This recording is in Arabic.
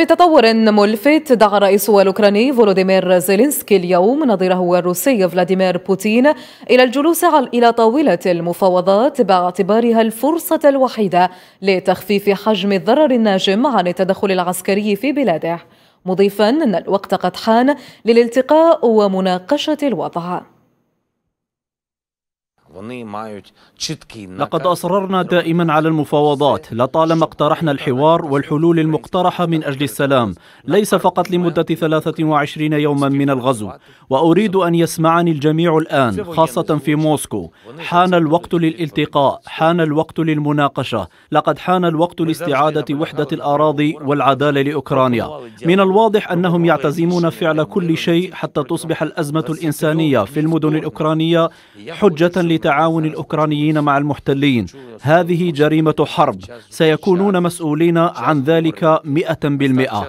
في تطور ملفت دعا الرئيس الأوكراني فولوديمير زيلينسكي اليوم نظيره الروسي فلاديمير بوتين إلى الجلوس إلى طاولة المفاوضات باعتبارها الفرصة الوحيدة لتخفيف حجم الضرر الناجم عن التدخل العسكري في بلاده مضيفا أن الوقت قد حان للالتقاء ومناقشة الوضع لقد أصررنا دائما على المفاوضات لطالما اقترحنا الحوار والحلول المقترحة من أجل السلام ليس فقط لمدة 23 يوما من الغزو وأريد أن يسمعني الجميع الآن خاصة في موسكو حان الوقت للالتقاء حان الوقت للمناقشة لقد حان الوقت لاستعادة وحدة الأراضي والعدالة لأوكرانيا من الواضح أنهم يعتزمون فعل كل شيء حتى تصبح الأزمة الإنسانية في المدن الأوكرانية حجة تعاون الأوكرانيين مع المحتلين هذه جريمة حرب سيكونون مسؤولين عن ذلك مئة بالمئة